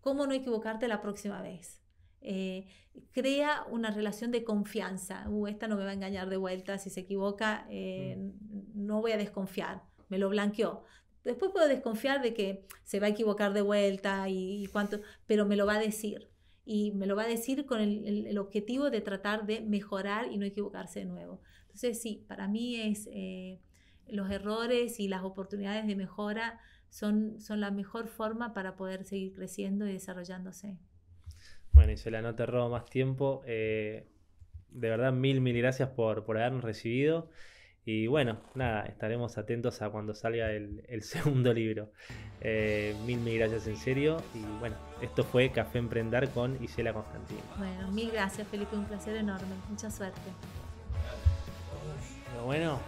cómo no equivocarte la próxima vez. Eh, crea una relación de confianza. Uh, esta no me va a engañar de vuelta, si se equivoca, eh, mm. no voy a desconfiar, me lo blanqueó. Después puedo desconfiar de que se va a equivocar de vuelta y, cuánto, pero me lo va a decir. Y me lo va a decir con el, objetivo de tratar de mejorar y no equivocarse de nuevo. Entonces, sí, para mí es eh, los errores y las oportunidades de mejora son, la mejor forma para poder seguir creciendo y desarrollándose. Bueno, Isela, no te robo más tiempo. Eh, de verdad, mil, mil gracias por, habernos recibido. Y bueno, nada, estaremos atentos a cuando salga el, <laughs> segundo libro. Eh, mil, mil gracias en serio. Y bueno, esto fue Café Emprendar con Isela Constantino. Bueno, mil gracias Felipe, un placer enorme. Mucha suerte. bueno.